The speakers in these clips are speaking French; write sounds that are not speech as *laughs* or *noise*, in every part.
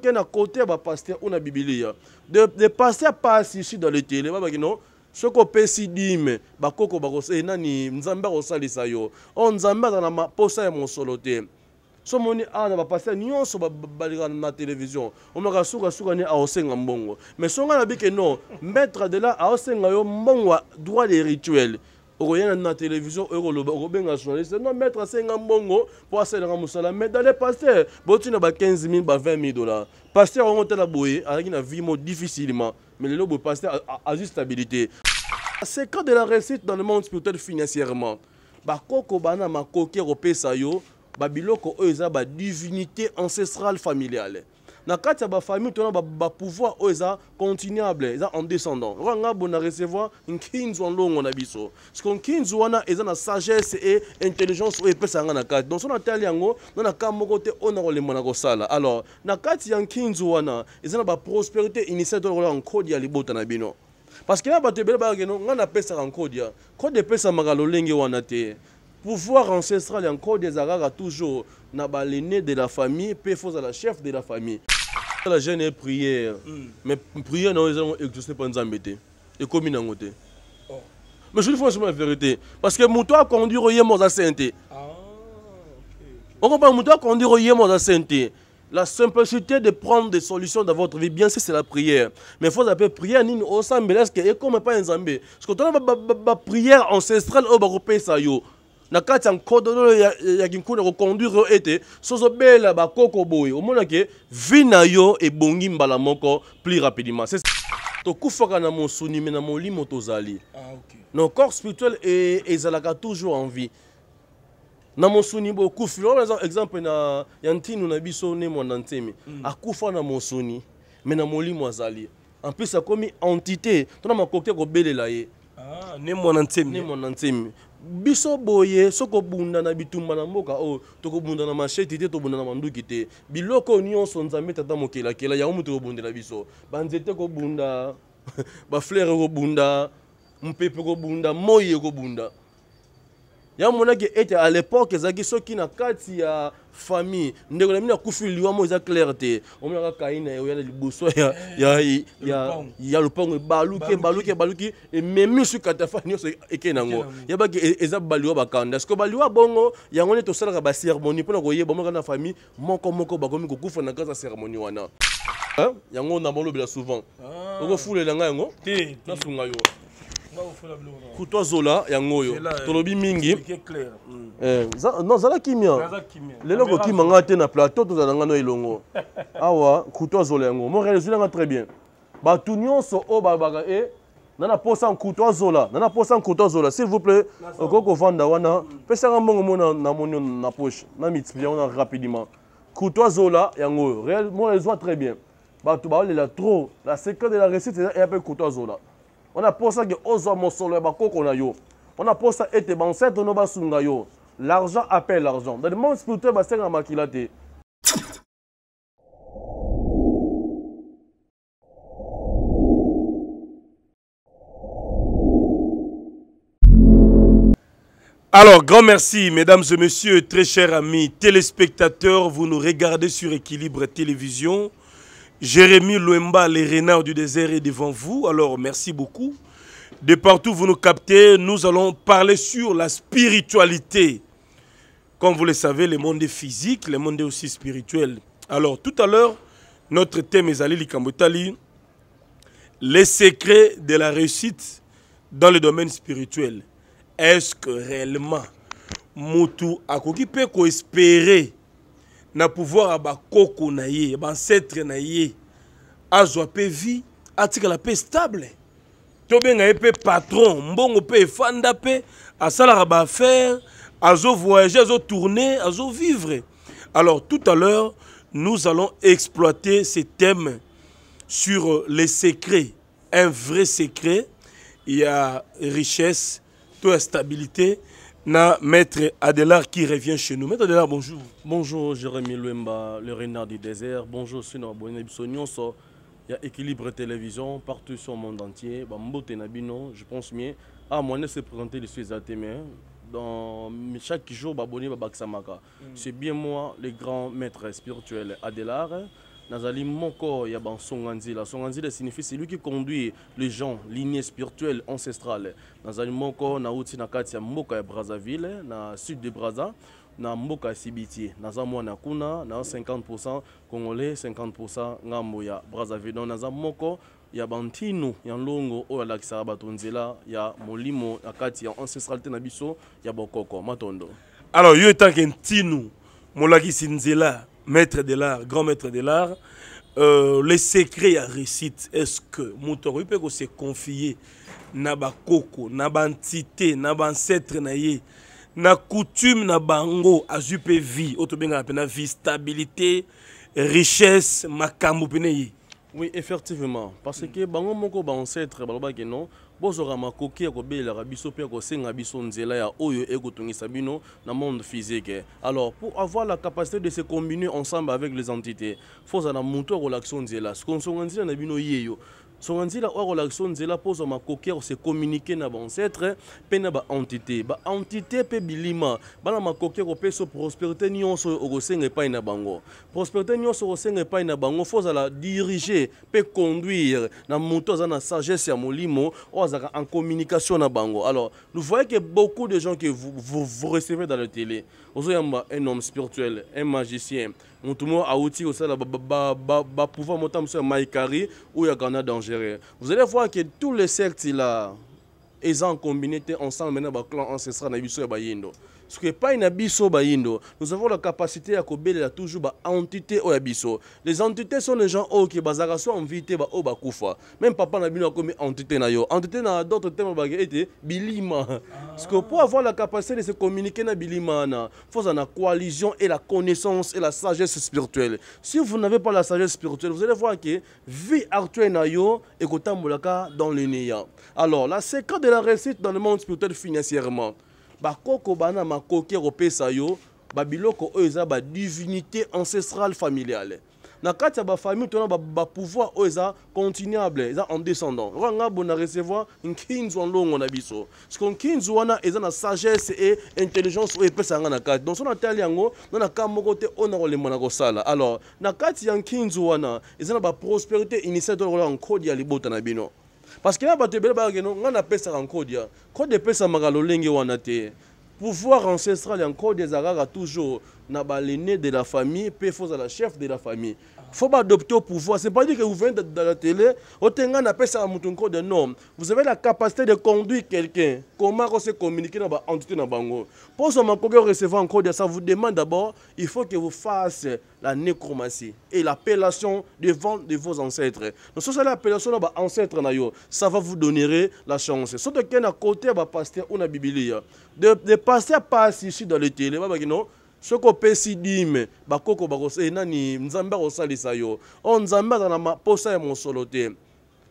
ke na kote ya bapaster oyo na bibilia le paster pasi ici dans le télé babaki non soki opesi dime bakoko bakose eh, nani nzambe akosalisa yo o oh, nzambe azala na maposa ya mosolo te so moni awa na bapaster nyonso baleka na télévision omonaka sukasukani aosenga mbongo mais songa na bike non maître de la aosenga yo mbongo droit de rituel okoyenga na télévision oyokoloba okobenga journaliste non maître asenga mbongo mpo asalelaka mosala mais dale paster botina ba 15 000 ba 20 000 dollars paster yango tala boye azalaki na vie mo difficilement mais lelo boye paster azwi stabilité secret de la réussite dans le monde spirituel financièrement bakoko bana makoki ekopesa yo babiloko oyo eza badivinité ancestrale familiale na kati ya bafamille to na bapouvoir oyo eza continuable eza en descendant okoka nga bona recevoir nkinzwa longo na biso parceke nkinzu wana eza na sagesse e intelligence oyo epesaka nga na kati donc so natali yango na na ka moko te oyo na kolemba na kosala alors na kati ya nkinzu wana eza na baprospérité initiale to lokola nkodi ya libota na bino parceke na bato ebele bayakeno nga napesaka nkodia kode epesamaka lolenge wana te pouvoir ancestral ya nkode ezalaka toujours na balene de la famille mpe fozala chef de la famille La jeune prière. Mm. Mais prière, non, ils ont exaucé pour Et comme ils ont Mais je dis franchement la vérité. Parce que mon toit conduire au mon à ah, On comprend, mon toit conduit au Yémo à sainteté. La simplicité de prendre des solutions dans votre vie, bien sûr, c'est la prière. Mais il faut appeler prière, ni au Sambé, est-ce que, et comme pas un Zambé. Parce que tu as la prière ancestrale au y est. na kati ya nkodolo yaki nkuna koconduire yo ete sozobela bakoko boye omonake vi na yo ebongi mbala moko plus rapidement tokufaka na mosuni me na molimo tozali ah, no corps spirituel e, ezalaka toujours en vie na mosuni boye okufi exemple na ya ntinu na biso ne mwanda ntemi mm. akufa na mosuni me na molimo azali en plus akomi entité tona makoki akobelela ye ne mwana ntemi biso boye sokobunda na bitumba na mboka oyo oh, tokobunda na masheti te tobunda na manduki te biloko nyonso nzambe tata mokelakela yango moto kobundela biso banzete kobunda *laughs* bafleur ekobunda mpepe ekobunda moi ekobunda ya monaki ete a l'époque ezalaki soki na kati ya famille ndeko na bino akufi liwa mo eza claire te omonaka kai eh, na ye oyala liboso ya lopango ebaluki ebaluki ebaluki ememi su katafa nyonso ekei nango yebaki e, eza baliwa bakanda ceke baliwa bongo yango nde tosalaka bacermonie mpona koyeba moka na famille moko moko bakomi kokufa na kati ya cermonie wana yango na bolobela souvent ah. okofulela ngai yango nasunga yo ku tozola yango oyo eh. tolobi mingi eh, non zala kimia lelo kokima nga te na plateau tozala nga no elongo *laughs* awa ku tozola yango morel ezwili nga très bien bato nyonso oyo balobaka e eh, nana mposa nkutu azola nana mposa nkutu azola s'il vous plaît okoki kovanda wana pesaka mbongo mo namoni na poche na multiplie wana rapidement kutu azola yango oyo mo ezwa très bien bato baolela trop la secret de la réussite eya mpe kutu azola On a wana mposa a ozwa mosolo ya bakoko na yo wana mposa ete bancetre no a yo l'argent appelle l'argent dans le monde spirituel basengamaki la te Alors, grand merci, mesdames et messieurs, très chers amis téléspectateurs. Vous nous regardez sur Équilibre Télévision. Jérémy Louemba, les renards du désert, est devant vous. Alors, merci beaucoup. De partout, vous nous captez. Nous allons parler sur la spiritualité. Comme vous le savez, le monde est physique, le monde est aussi spirituel. Alors, tout à l'heure, notre thème est Ali Likambotali, les secrets de la réussite dans le domaine spirituel. Est-ce que réellement, Moutou Akoki peut espérer na pouvoir ba koko na ye ya bancetre na ye azwa pe vie la pe stable tobenga ye pe patron mbongo zo voyager a zo tourner a zo vivre alors tout à l'heure nous allons exploiter ce thème... sur les secrets un vrai secret il y a richesse to stabilité na maître Adelard qui revient chez nous. Maître Adelard, bonjour. Bonjour Jérémy Louemba, le renard du désert. Bonjour Sino Abonné Bisonyonso. Il y a Équilibre Télévision partout sur le monde entier. Bambo je pense mieux. Ah, moi, je suis présenté, je suis ATM. Dans chaque jour, je abonné Baksamaka. Mm. C'est bien moi, le grand maître spirituel Adelard. Hein nazali moko ya bansonganzila songanzila signifie celui qui conduit les gens lignée spirituelle ancestrale nazali moko Naouti na katia moko brazzaville na sud de braza na mboka sibiti sibitie naza mwana kuna na 50 congolais 50 ngambo ya brazzaville donc naza moko ya bantino ya longo ya molimo na kati ya ancestralité na biso ya bokoko matondo alors yo etake ntino molaki nzela maître de l'art, grand maître de l'art, euh, les secrets à récite, est-ce que Moutoru peut se confier nabakoko Koko, Naba Entité, Ancêtre na coutume na bango vie vie stabilité richesse makambo pene oui effectivement parce que mm. bango moko baancetre balobaki non bozwaka makoki ya kobelelaka biso mpe ya kosenga biso nzela ya oyo ekotungisa bino na monde physique alors pour avoir la capacité de se combiner ensemble avec les entités fozala motu akolakisa nzela sikonsonga nzela na bino ye yo songa nzela oyo akolakisa nzela mpozwa makoki ya kosekommunike na baancetre mpe na baentité baentité mpe bilima bana makoki ya kopesa prospérité nyonso oyo okosenga epai na bango prospérité nyonso okosenga epai na bango fo ozala dirige mpe conduire na moto aza na sagesse ya molimo oyo azalaka en communication na bango alors nous voyez que beaucoup de gens que vous, vous, vous recevez dans le télé ozoyamba un homme spirituel un magicien a outil au ba pouvoir vous allez voir que tous les sectes là ils ensemble maintenant le bah, clan ancestral na parce que pas une biso nous avons la capacité à la toujours ba entité les entités sont les gens qui qui bazalaka so envie ba même papa na bino akomi entité na entité na d'autres termes, ba été bilima ah. parce que pour avoir la capacité de se communiquer na bilima faut en na coalition et la connaissance et la sagesse spirituelle si vous n'avez pas la sagesse spirituelle vous allez voir que vie actuelle na yo ekotambolaka dans le néant alors la secret de la réussite dans le monde spirituel financièrement bakoko bana makoki ekopesa yo babiloko oyo eza badivinité ancestrale familiale na kati ya bafamille tona bapouvoir oyo eza continuable eza en descendant ranga bona recevoir nkinzwa longo na biso parceke nkinzu wana eza na sagesse e intelligence oyo epesa yanga na kati donc so natali yango na na ka moko te oyo na kolemba na kosala alors na kati ya nkinzu wana eza na baprospérité initiale tolakoloka nkodi ya libota na bino parce que na bato ebele bayaka no ngai napesaka nkode ya kode epesamaka lolenge wana te pouvoir ancestral ya nkode ezala kaka toujours na balene de la famille mpe fozala chef de la famille faut pas adopter au pouvoir. Ce n'est pas dire que vous venez dans la télé, de Vous avez la capacité de conduire quelqu'un. Comment on se communiquer dans l'entité dans Bango Pour ce que vous recevez un de ça, vous demande d'abord, il faut que vous fassiez la nécromancie et l'appellation devant de vos ancêtres. Donc, si l'appellation de vos ancêtres, ça va vous donner la chance. Surtout qu'il y a un côté de pasteur ou de la Bible. De pasteur passe ici dans la télé, non soki opesi dime bakoko bakose eh, nani nzambe akosalisa yo o oh, nzambe azala na maposa ya mosolo te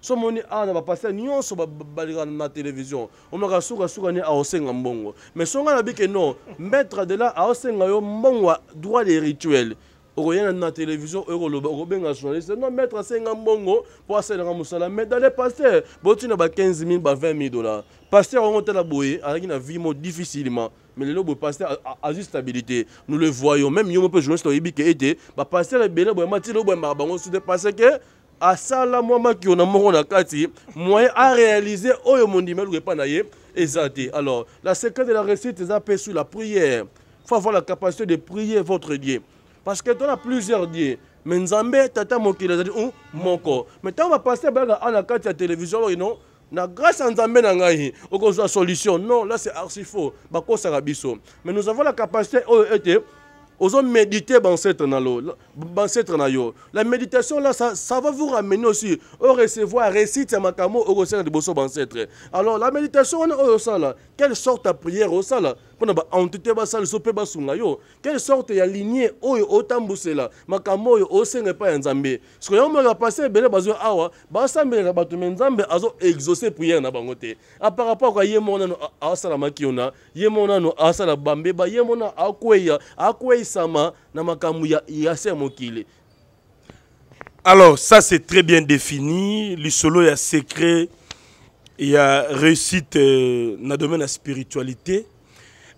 so moni awa na bapaster nyonso balingaka na télévision omonaka sukasukani aosenga mbongo mais songa na bike non maître de la aosenga yo mbongo ya droit de rituel okoyena na télévision oyo koloba okobenga journaliste non maître asenga mbongo mpo asalelaka mosala mais dans les paster botina ba 15 000 ba 20 000 dollars paster yango tala boye azalaki na vie mo difficilement mais le lelo pasteur a azwi stabilité nous le voyons même peut qui était était. journaliste oyebike ete bapaster ebele matin ntina obwemaka bango de parce que à ça là on a a moko na kati moyen a réalisé mondima eluka epai na ye et te alors la secret de la réussite est mpe sur la prière faut avoir la capacité de prier votre dieu parce que tona plusieurs dieux me nzambe tata ou mon corps mais ntango bapaster passer a la kati la télévision oyo non na grâce à nzambe na ngai okozwa solution non là c'est archi faux bakosaka biso mais nous avons la capacité oyo oh, ete eh, eh, ozomédite bancetre na lo bancetre na yo la méditation là ça, ça va vous ramener aussi au recevoir récite ya makambo okosenga liboso bancetre alors la méditation wana oyo osala quelle sorte de prière osala mpona baante te basaliso mpe basunga yo quelle sorte ya ligné oyo otambusela makambo oyo osenga epai ya nzambe siko yango Soyons ya pase belle bazwa awa la to menzambe azo exaucer prière na bango te par rapport ko ye moko asala makiona ye no asala Bambe, ye moko nano akweya akweisama na makambo ya se Alors, ça, c'est très bien défini. L'isolo, il y a secret, il y a réussite dans euh, le domaine de la spiritualité.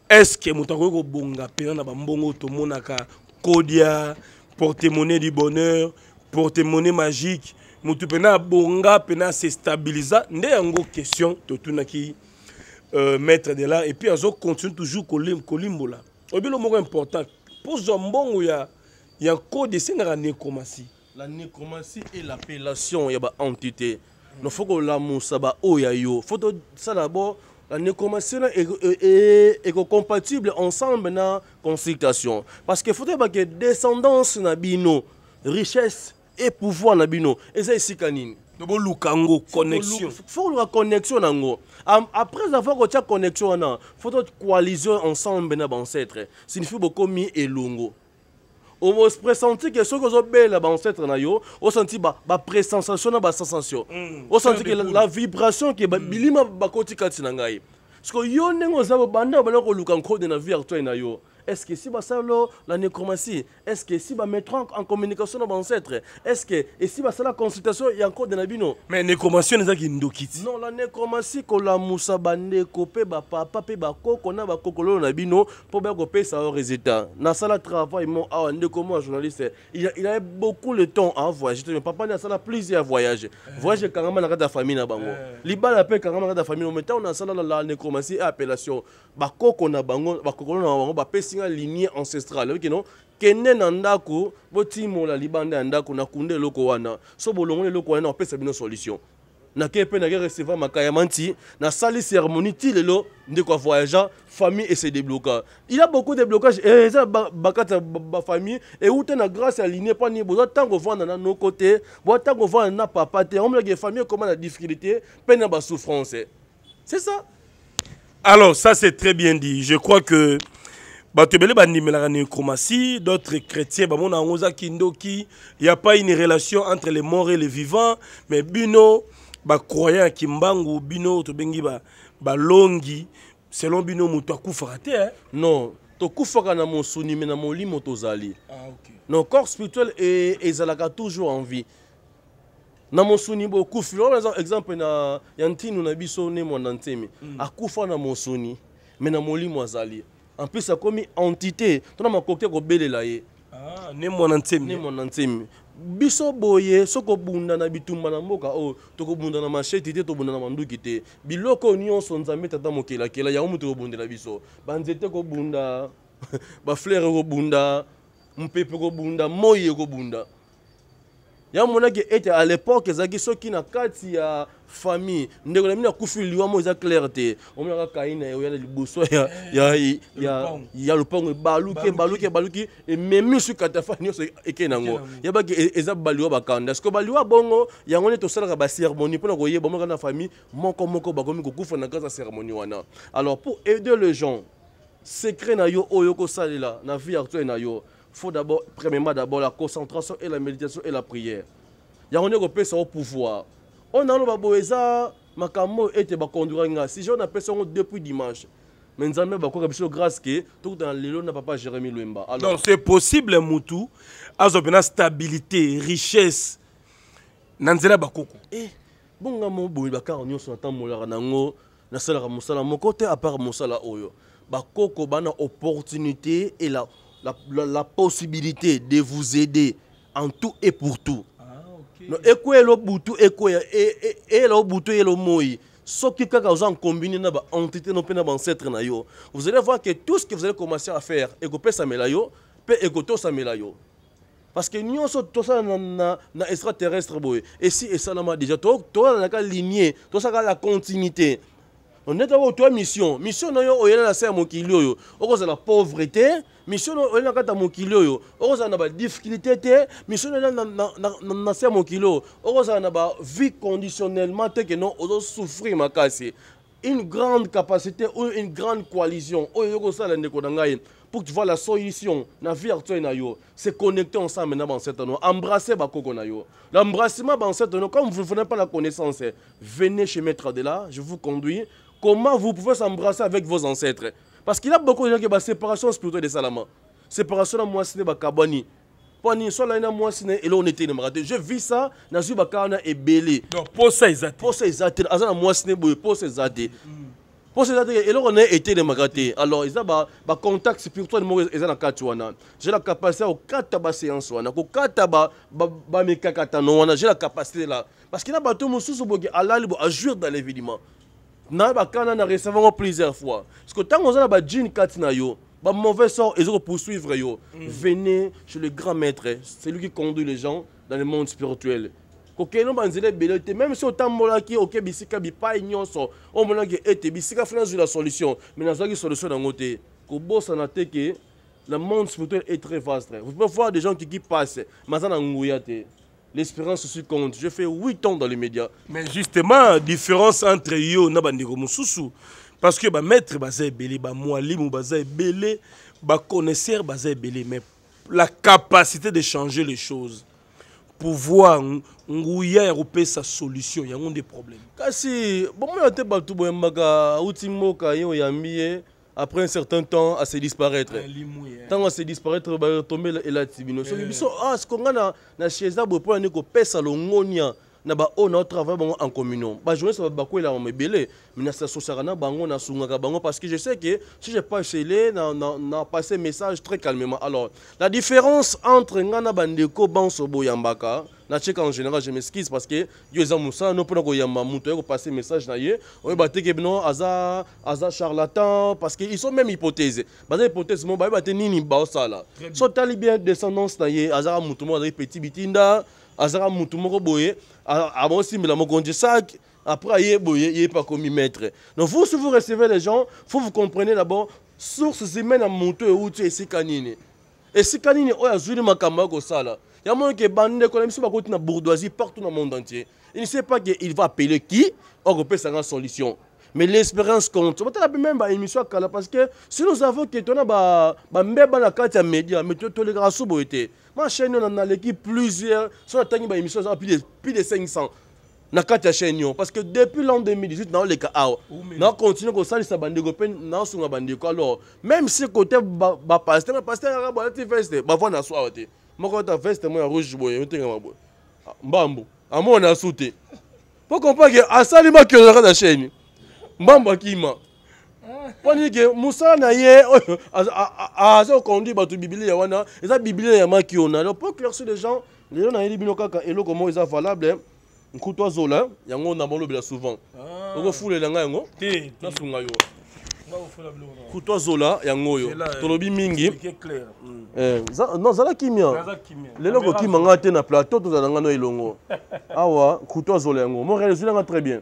estce moto akoki kobonga mpena na bambongo oyo tomonaka kodia portemonnaie du bonheur portemonnaie magique motu mpena abonga mpena ase stabilisa nde yango question totunaki euh, maître de l'art et puis azocontinue toujours kolimbola obilo moko important pozwa mbongo ya, ya kode esengaka nécromacie la nécromacie et l'appellation ya baentité nofoka olamusa baoyo ya yo fo tosala bo la euh, nécomation est compatible ensemble na consultation parce que fauteuil que descendance na bino richesse et pouvoir na bino eza esika nini toboluka yango connexion foluka connexion nango après avoir kotia connexion wana foto coalition ensemble na baancetre signifie bokomi elongo opressentir ke soki ozobela baancetre na yo osanti bapresensation na mm, basensation osanti ke la vibration ke mm. bilima bakoti kati na ngai parceke yo ndenge oza bobanda obanda koluka nkode na vie actuel na yo mm. Est-ce que si basalo la nécromancie, est-ce que si va mettre en communication nos ancêtres, est-ce que et si la consultation il y a encore des nabino. Mais nécromancie n'est qui une Non la nécromancie ko la musa bande ko pe ba papa pe ba koko na ba kokolo nabino pour ba ko pe ça au résultat. Na sala travail mon a ndé comme journaliste, il a, beaucoup le temps à voyager. Mon papa na sala plusieurs voyages. Eh. Voyager carrément na la famille na bango. Eh. Libala pe carrément na la famille, mais tant on a sala la nécromancie appellation ba koko na bango ba kokolo na bango ba pe singa lignée ancestrale oyoki non kende na ndako la libanda ndako na kunde loko wana so bolongola loko wana apesa bino solution nake mpe nake recevoir makayama na sali cérémonie ti lelo ndeko avoyagea famille et ese débloka il a beaucoup de blocage eh, eza bakati ya bafamille euta na grâce à lignée ya linie mpani boza ntango ovanda na côtés bo tant ntango ovanda na papa te omelake famille comment la difficulté peine na souffrance c'est ça alors ça c'est très bien dit je crois que bato ebele bandimelaka na écromacie d'autres chrétiens bamona yango ozaki ndoki ya pas une relation entre le mort et le vivant mais bino bacroyant ya kimbangu bino tobengi balongi ba selon bino moto akufaka te eh? non tokufaka na mosuni me na molimo tozali ah, okay. no corps spirituel e, ezalaka toujours en vie na mosuni bokufi exemple na ya ntinu na biso ne mwana ntemi mm. akufa na mosuni me na molimo azali en plus akomi entité tona makoki akobelela ye ne mwana ntemi ne mwana ntemi biso boye sokobunda na bitumba na mboka oyo oh, tokobunda na masheti te tobunda na manduki te biloko oyo nyonso nzambe tata mokelakela yango moto ekobundela biso banzete kobunda *laughs* baflere ekobunda mpepo ekobunda moi ekobunda yango monaki ete à l'époque ezalaki soki na kati ya famille ndeko na bino akufi liwa mo eza claire te omonaka kaina oya na liboso ya eh, lopango ebaluki ebaluki ebaluki ememi su katafani nyonso e, e ekei nango yebaki e, eza baliwa bakanda ceke baliwa bongo yango nde tosalaka baceremonie mpona koyeba moka na famille moko moko bakomi kokufa na grâce ya ceremonie wana alors pour aider les gens secret na yo oyo kosalela na vie actuelle na yo faut d'abord, premièrement, d'abord la concentration et la méditation et la prière. Il y a un pouvoir. On a le boeza, makamo et te bakonduanga. Si j'en appelle ça depuis dimanche. Mais nous avons beaucoup de grâce que tout dans l'élo n'a pas Jérémy Luemba. Donc c'est possible, Moutou, à stabilité, richesse. Nanzela Bakoko. Eh, bon, mon boy, bakar, on y a son temps, molara nango, nasalaka mosala moko te à part mosala oyo. Bakoko, bana opportunité et la la, la, la, possibilité de vous aider en tout et pour tout. boutou, et obutu boutou et obutu moui. Sauf soki kaka vous en na baentité entité mpe na baancetre na yo vous allez voir que tout ce que vous allez commencer à faire et yo mpe ekotosamela mélayo parce que nyonso tosala na, na, na extraterrestre si et esalama déjà toyala la lignée ça kaka la continuité on est oyo toi mission mission na yo oyela na se ya mokili oyo okozala pauvre te mission oyela na kati ya mokili oyo okozala na badifficulté te mission oyela na se ya mokili la vie na bavie conditionnellement te souffrir ma makasi une grande capacité ou une grande coalition oyo okosala ndeko na ngai pour que tu vois la solution na vie actuelle na yo c'est connecter ensemble na bancetre no embrasser bakoko na yo l'embrassement bancetre no comme vous ne pas la connaissance venez chez maître là, je vous conduis Comment vous pouvez s'embrasser avec vos ancêtres Parce qu'il y a beaucoup de gens qui ont la bah, séparation spirituelle de Salama. Séparation de moi, c'est Bakabani. Poni, soit là, moi, c'est et là, on était une Je vis ça, dans ce bakana et belé. Donc, pour ça, ils attendent. Pour ça, ils attendent. moi, c'est pour ça, ils attendent. Pour ça, et là, on était été démocraté. Alors, ils ont un bah, bah, contact spirituel, ils ont un katouana. J'ai la capacité au kataba séance, au kataba, bamekakatano, j'ai la capacité là. Parce qu'il y a un bateau, mon sous-bogue, à l'albo, à jouir dans l'événement na bakana na recevango plusieurs fois parce que ntango oza na bajine kati na yo mauvais sort eza poursuivre yo mm. venez chez le grand maître celui qui conduit les gens dans le monde spirituel kokeno banzela ebele te même si otambolaki oke bisika bipai nyonso omonaki ete eh, bisika fana nazwi la solution mais nazwaki solution yango te kobosana te ke le monde spirituel est très vaste vous pouvez voir des gens qui, qui passent mais aza na nguya te l'espérance aussi compte. J'ai fait 8 ans dans les médias. Mais justement, différence entre yo na bandeko mususu parce que ba maître baza ebelé, ba mwalimu baza belé, ba connaisseur baza belé, mais la capacité de changer les choses pouvoir nguya ya sa solution yango nde problème kasi bomoyo te bato boyembaka auti mboka ye de temps, après un certain temps à se disparaître ntango ase disparaître batombela elati bino soki biso ah eh. sikonga na chaise na boye mpo nani kopesa longonia na baoyo na otravaille bango en communion bajournaliste bakwelaka mebele me nasosaka na bango nasungaka bango parce que je sais que si je pas chelé na, na, na passé message très calmement alors la différence entre ngai na bandeko banso boyambaka natieka en général je m'excuse parce que yo eza mosala no mpona koyamba moto ya kopasse message na ye oyeba te ke no aza, aza charlatan parce que ils sont même hypothèse baza hypothèse mo bayeba te nini baosala so tali bien descendance na ye azaka moto moko azali petit bitinda azaka mutu moko boye abosimbela mokonzi sac après ye boye ye pas commis maître donc vous si vous recevez les gens faut vous comprenez d'abord source humaine à mutu euti esika et esika nini oyo oh, azwili makambo ya kosala ya moyo ke bande na biso bakoti na bourgeoisie partout dans le monde entier il ne sait pas qu'il va appeler qui sa solution mais l'espérance compte otala mpe meme baémission ya kala parce que si nous avons ke tona bambeba na kati ya média mais tolekaka so boye te ma chaîne yo naleki plusieurs so natangi baémission ezaa plus de 500 na kati ya chaîne yo parce que depuis l'an 2018 naoleka awa ah, naocontinue kosalisa bandeko mpe naosunga bandeko alors même si côté bapaster bapaster kaka balati veste bavoi na so awa oh, te moko ata veste mo ya rouge boye otengama boye mbambo amona ah, su te po comprendre ke asali makio na kati ya chaîne mbambo akima mponi ke mosala na ye oyo aza koconduire bato bibilia wana eza bibilia ya makiona alors po claircir les gens lelo nayeli bino kaka eloko moko eza valable nkutu azola yango na molobela souvent ah. okofulela ngai yango nasunga yo kutu azola yango oyo euh, tolobi mingi mm. eh, nazala kimia lelo kokima ngai te na plateau tozala ngai no elongo awa kutu azola yango moreal ezwilanga très bien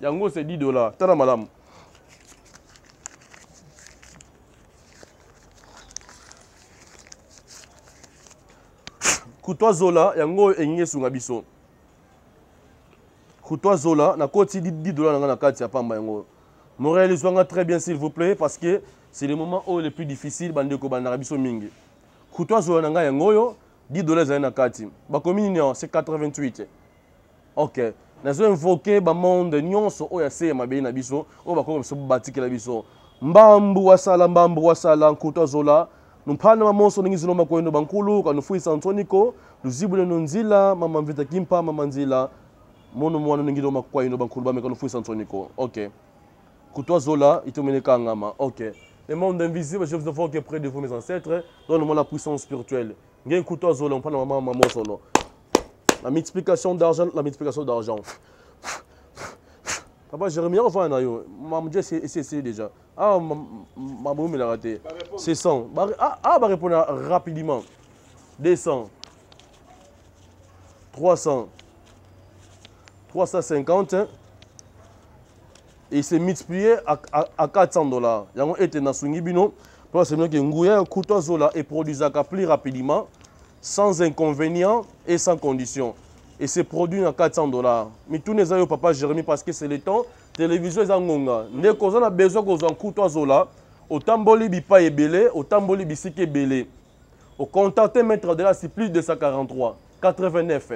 yango c'est 10 dollars tala malamu kutwa zola yango oyo elingi esunga biso kutwa zola nakoti 10 dollars nanga na kati ya pamba yango moréaliswanga très bien s'il vous plaît parce que c'est le moment oyo le plus difficile bandeko bandaka biso mingi kutwa zola na ngai yango oyo 10 dollars ezali na kati bakomi nini c'est 88 ok nazo invoke monde nyonso oyo aseyema beye na biso oyo bakoka biso batikela biso mbambu wasala mbambu wasala nkutu azola numphana mamonso ningi ziloma kwenu bankulu kanufuisa antoniko luzibu lenu nzila mama mvita kimpa mama nzila mono mwana ningi loma kwainu bankulu bame kanufuisa antoniko ok kutu azola itomeneka ngama ok le monde invisible je vous invoque près de vous mes ancêtres donne-moi la puissance spirituelle ngai nkutu azola mphana mama mamonso no La multiplication d'argent, la multiplication d'argent. Papa, j'ai remis enfin un aïe. Maman Dieu, c'est déjà. Ah, ma boum, il a raté. C'est 100. Ah, ah, bah répondre rapidement. 200. 300. 350. Et c'est multiplié à, à, à 400 dollars. Yango était dans son bino. Parce que nguya kutozola et produisaka plus rapidement. sans inconvénient et sans condition. Et c'est produit à 400 dollars. Mais tous les au papa Jérémy, parce que c'est le temps, télévision est en gonga. Nous qu'on a besoin qu'on en coûte à zola, au tamboli bipa et belé, au tamboli bisiki belé. Au de maître de la c'est plus de 143, 89,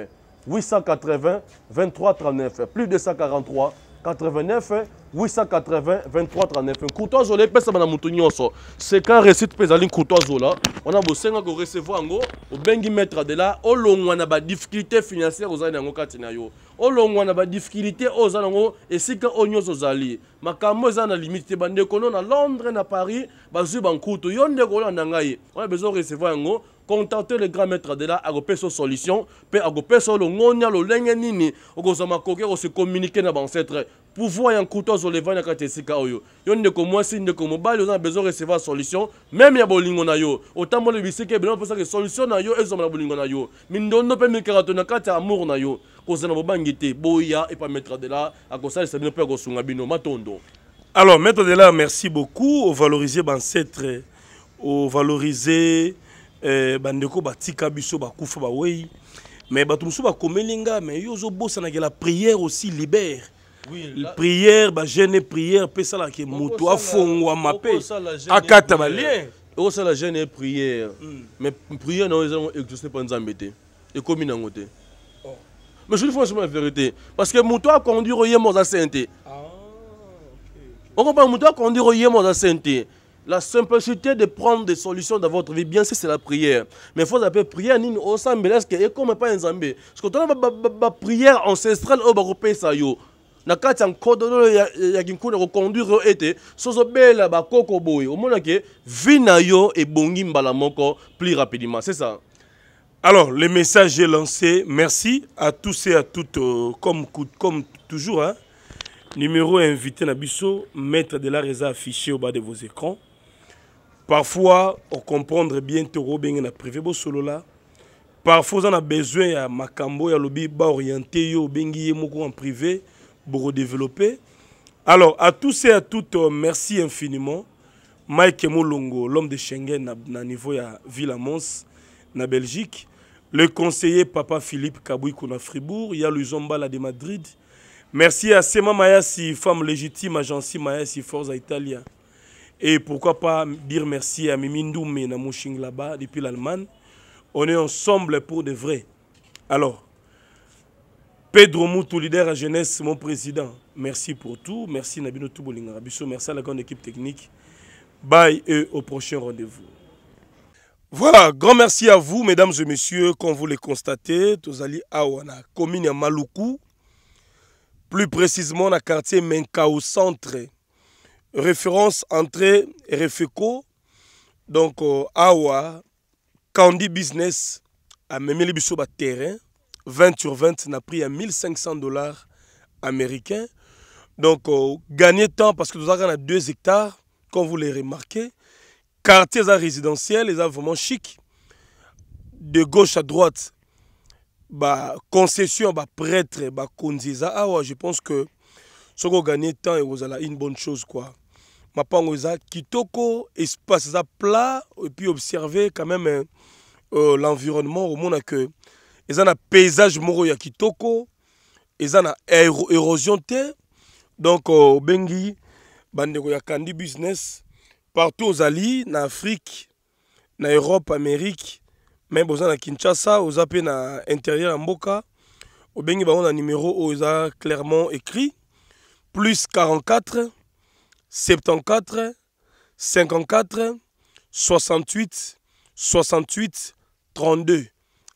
880, 23, 39, plus de 143, 89 880 23 39 courtois zola epesama na moto nyonso séquent récite mpe ezali courtois zola wana bosenga korecevoir yango obengi maître de la olongwa na badifficulté financière ozali na yango kati na yo olongwa na badifficulté oyo oza nango esika oyo nyonso ozali makambo eza na limite te bandekono na londres na paris bazwi bankutu yo ndeko olanda ngai wana bezo recevoir yango contenter le grand maître de là à sa solution mpe akopesa yo longonia lolenge nini okozwa makoki akosekommunike na baancetre pouvoir ya nkutu azoleva na kati esika oyo yo ndeko mwasi ndeko mobali on a besoin recevoir solution même ya bolingo na yo otambola bisika ebele que solution na yo ezoma na bolingo na yo mindondo mpe mikarato na kati amour na yo n'a bobangi te boya et pas maître de là, à la akosalisa bino pour akosunga bino matondo alors maître de là, merci beaucoup Au valoriser ovaloriser Au valoriser. Eh, bandeko batika biso bakufa bawei mais bato mosusu bakomeli nga mais yo ozobosanaka la prière aussi libère prière bajeune prière mpe esalaka moto afongwama mpe akata balien okosala jeune e prière hmm. mais prière na oyo ezango exauste mpa nzambe te ekomi nango te mais je dis franchement la vérité parce que moto akonduire ye mo aza sainte ah, okomprendre moto akonduire ye mo aza sainte La simplicité de prendre des solutions dans votre vie, bien sûr, c'est la prière. Mais il faut appeler prière, ni au sambeleske, et comme pas un zambé. Parce que tu as prière ancestrale au oh, baropé sayo. na kati ya nkodono ya kinkuna koconduire oyo ete sozobela bakoko boye omonake que na yo et mbala moko plus rapidement c'est ça alors le message est lancé merci à tous et à toutes euh, comme, comme toujours hein. numéro invité na biso maître de l'art eza affiché au bas de vos écrans parfois comprend bien te okobenga na privé là. parfois on a besoin ya makambo lobby ba orienté yo de en privé développer. alors à tous et à toutes euh, merci infiniment mike Moulongo, l'homme de schengen à niveau ya ville mons na belgique le conseiller papa philippe dans à fribourg ya luzombala de madrid merci à sema mayasi femme légitime si mayasi forza italia et pourquoi pas dire merci à Mimindou, Namouching là-bas, depuis l'Allemagne. On est ensemble pour de vrai. Alors, Pedro Moutou, leader à jeunesse, mon président, merci pour tout. Merci Nabino Touboulingarabiso, Merci à la grande équipe technique. Bye et au prochain rendez-vous. Voilà, grand merci à vous, mesdames et messieurs. Comme vous le constatez, à Awana, commune à Maloukou. plus précisément dans le quartier Menka au centre référence entre Refeco donc euh, awa Candy Business à sur le terrain 20 sur 20 na pris à 1500 dollars américains donc euh, gagner temps parce que nous avons 2 hectares comme vous l'avez remarqué. quartier résidentiel ils ont vraiment chic de gauche à droite bah, concession bah prêtre bah, je pense que ce qu'on gagne temps et vous une bonne chose quoi ma za kitoko espace eza plat et puis observer quand même euh, euh l'environnement que et ça na paysage moro ya kitoko ça na érosion terre donc euh, obengi bandeko ya candy business partout aux ozali en afrique en europe amérique même besoin à kinshasa aux mpe na intérieur à mboka obengi a na numéro aux clairement écrit plus 44 74 54 68 68 32.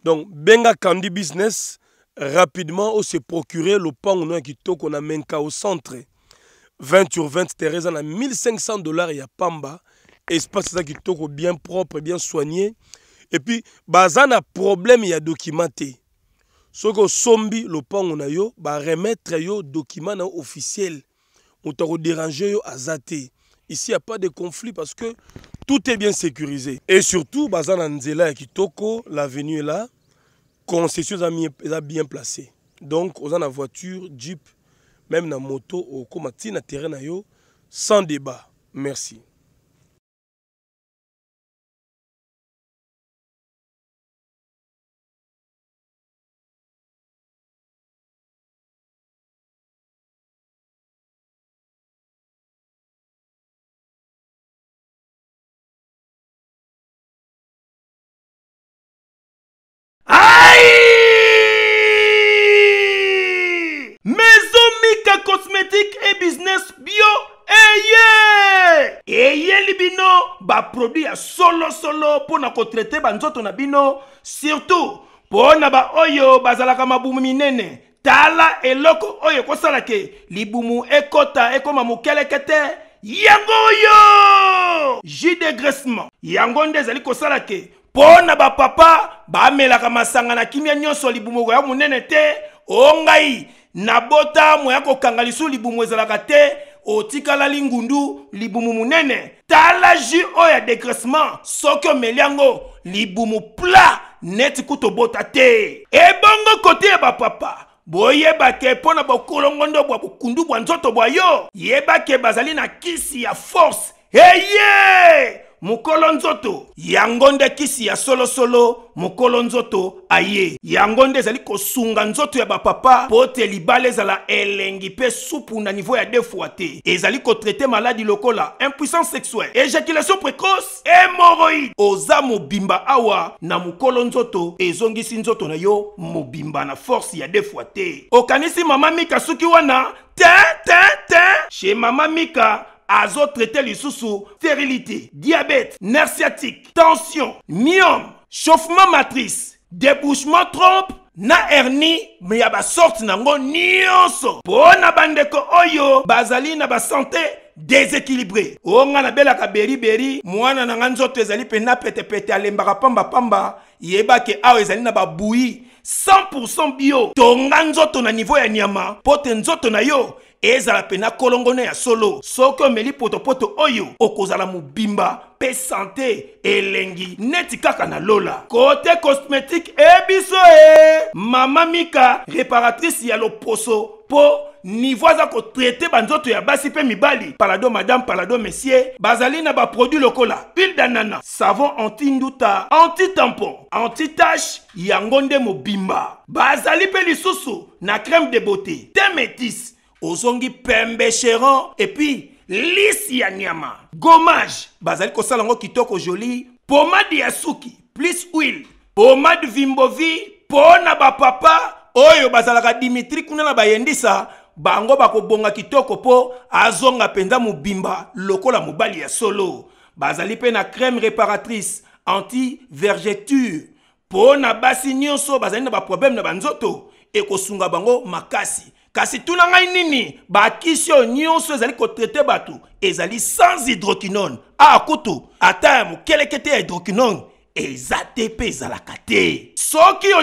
Donc, Benga Candy Business, rapidement, on se procurer le pan qui a qu'on a Menka au centre. 20 sur 20, Thérèse, a 1500 dollars, il y a Pamba. Espace qui bien propre, bien soigné. Et puis, bah, a problème, il y a documenté. Ce que sombi, le on a yo, bah, remettre yo document officiel moto n'y yo ici a pas de conflit parce que tout est bien sécurisé et surtout la venue est là, kitoko l'avenue là concession est bien placé donc en la voiture jeep même la moto au ntina terrain sans débat merci a solo solo pour na kotraite banzoto na bino surtout mpo na baoyo bazalaka mabumu minene tala eloko oyo ekosala ke libumu ekota ekoma mokeleke te yango oyo jus de yango nde ezali kosala ke mpo na bapapa bamelaka masanga na kimia nyonso libumu oh ya monene te o ngai nabota moya kokanga lisusu libumu ezalaka te otikalali ngundu libumu munene tala jus oyo ya degressement soki omeli yango libumu pla neti kutobota te ebongo kote ya bapapa boyebake mpo na bokolongondo bwa bokundu bwa nzoto bwa yo yebake bazali na kisi ya force eye hey, yeah! mokolo nzoto yango nde kisi ya solosolo mokolo nzoto aye yango nde ezali kosunga nzoto ya bapapa mpo ete libala ezala elengi mpe supu na nivo ya defoi te ezali kotraite maladi lokola impuissance sexuelle éjaculation précoce hémoroïde oza mobimba awa na mokolo nzoto ezongisi nzoto na yo mobimba na force ya defoi te okanisi mama mika soki wana te te te chez mama mika azotraite lisusu stérilité diabète nerf tension myome chauffement matrice débouchement trompe na hernie me yaba sorte nango nyonso Pona bande bandeko oyo bazali na santé déséquilibré bela ka beri beri. mwana na tezali pe ezali pete pete pamba yeba yebake ke ezali na boui 100% bio ton nzoto na niveau ya nyama potenzo tonayo na yo ezala mpe na kolongono ya solo soki omeli potopoto oyo okozala mobimba mpe sante elengi neti kaka na lola kote cosmétique ebiso e mama mika réparatrice ya loposo mpo nivo aza kotraite banzoto ya basi mi mibali palado madame palado messier bazali na baproduit lokola pile danana savon anti-nduta anti-tampon anti-tache yango nde mobimba bazali mpe lisusu na crème de beauté te ozongi pembe et puis lisi ya nyama Gommage. bazali kosala yango kitoko joli pomade yasuki, plus huile pomade vimbovi mpo na bapapa oyo dimitri kuna na bayendisa bango bakobonga kitoko po, azonga mpenza bimba. lokola mobali ya solo bazali mpe na crème réparatrice anti vergeture mpo na basi so. bazali na problème na banzoto ekosunga bango makasi kasi tout ngai nini bakisi se zali ko kotraite batu, ezali sans hydroquinone A ah, kutu ata terme mokeleke est ya hydroquinone eza te mpe so te benga,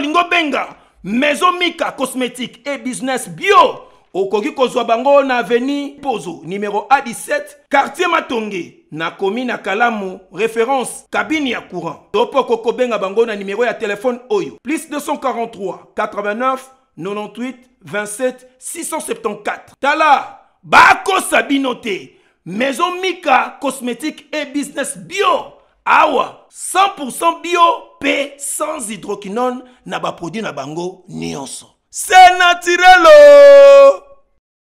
olingi maison mika cosmétique et business bio ko kozwa bango na aveni pozo numéro a17 quartier matonge na komi na kalamu référence cabine ya courant Topoko mpo kobenga bango na nimero téléphone oyo plus 243 89 98 27 674 tala bako sabinote, maison mika cosmétique et business bio awa 100% bio P. sans hydroquinone na produit, na bango c'est naturel! Oh!